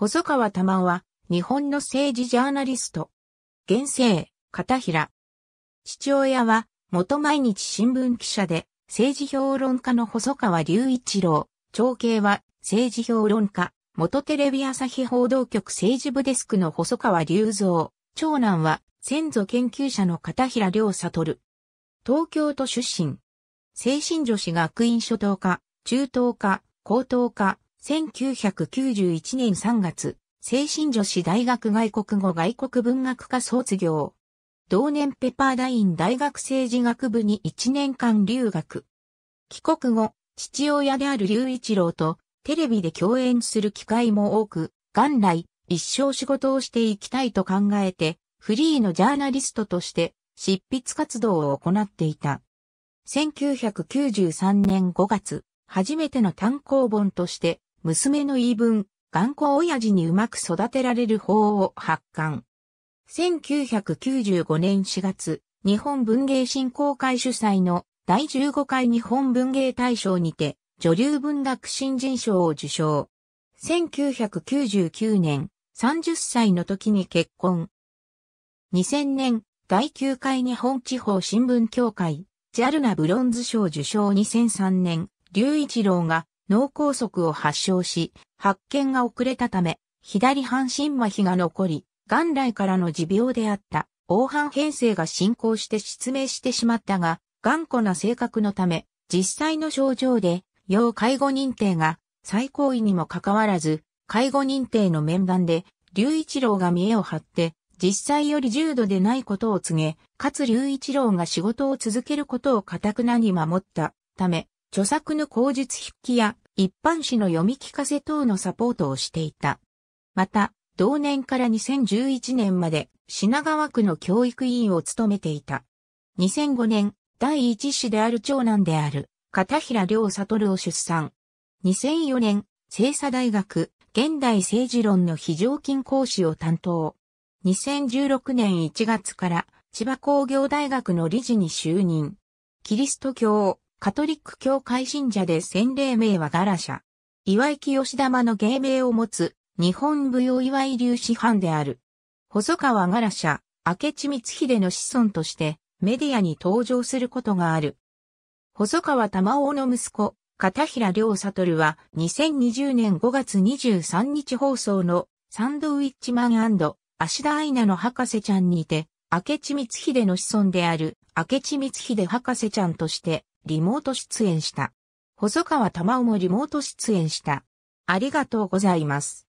細川玉は、日本の政治ジャーナリスト。現世、片平。父親は、元毎日新聞記者で、政治評論家の細川隆一郎。長兄は、政治評論家、元テレビ朝日報道局政治部デスクの細川隆三。長男は、先祖研究者の片平良悟。東京都出身。精神女子学院初等科、中等科、高等科、1991年3月、精神女子大学外国語外国文学科卒業。同年ペパーダイン大学政治学部に1年間留学。帰国後、父親である隆一郎とテレビで共演する機会も多く、元来一生仕事をしていきたいと考えて、フリーのジャーナリストとして執筆活動を行っていた。1993年5月、初めての単行本として娘の言い分、頑固親父にうまく育てられる法を発刊。1995年4月、日本文芸振興会主催の第15回日本文芸大賞にて、女流文学新人賞を受賞。1999年、30歳の時に結婚。2000年、第9回日本地方新聞協会、ジャルナブロンズ賞受賞2003年、龍一郎が脳梗塞を発症し、発見が遅れたため、左半身麻痺が残り、元来からの持病であった、黄斑変性が進行して失明してしまったが、頑固な性格のため、実際の症状で、要介護認定が最高位にもかかわらず、介護認定の面談で、隆一郎が見栄を張って、実際より重度でないことを告げ、かつ隆一郎が仕事を続けることを固くなに守ったため、著作の口述筆記や一般紙の読み聞かせ等のサポートをしていた。また、同年から2011年まで品川区の教育委員を務めていた。2005年、第一子である長男である、片平良悟を出産。2004年、清査大学、現代政治論の非常勤講師を担当。2016年1月から、千葉工業大学の理事に就任。キリスト教、カトリック教会信者で洗礼名はガラシャ。岩井清玉の芸名を持つ、日本舞踊岩井流師範である。細川ガラシャ、明智光秀の子孫としてメディアに登場することがある。細川玉王の息子、片平良悟は2020年5月23日放送のサンドウィッチマン芦田愛菜の博士ちゃんにて、明智光秀の子孫である明智光秀博士ちゃんとしてリモート出演した。細川玉緒もリモート出演した。ありがとうございます。